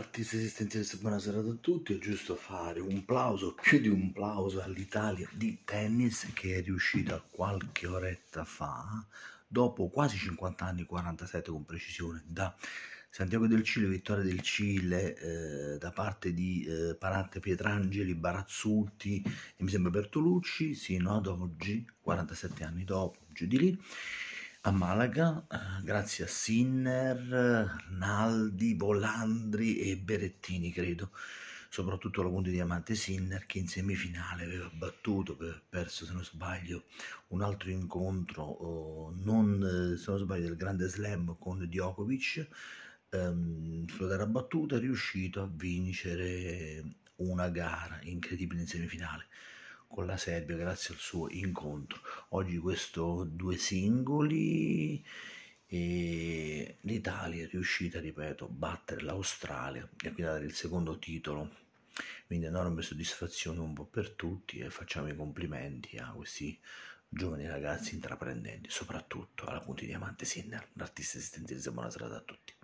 Artista esistenzialista, buona serata a tutti. È giusto fare un plauso, più di un plauso all'Italia di tennis che è riuscita qualche oretta fa, dopo quasi 50 anni, 47 con precisione, da Santiago del Cile, vittoria del Cile eh, da parte di eh, Parante Pietrangeli, Barazzutti e mi sembra Bertolucci, sino ad oggi, 47 anni dopo, giù di lì a Malaga, eh, grazie a Sinner, Rinaldi, Volandri e Berettini, credo, soprattutto la punta di diamante Sinner che in semifinale aveva battuto, aveva perso se non sbaglio un altro incontro, eh, non, eh, se non sbaglio del Grande Slam con Djokovic, sulla ehm, gara battuta è riuscito a vincere una gara incredibile in semifinale con la Serbia grazie al suo incontro. Oggi questo due singoli e l'Italia è riuscita, ripeto, a battere l'Australia e quindi a dare il secondo titolo. Quindi enorme soddisfazione un po' per tutti e facciamo i complimenti a questi giovani ragazzi intraprendenti, soprattutto alla di Diamante Sinner, l'artista esistente. Buona serata a tutti.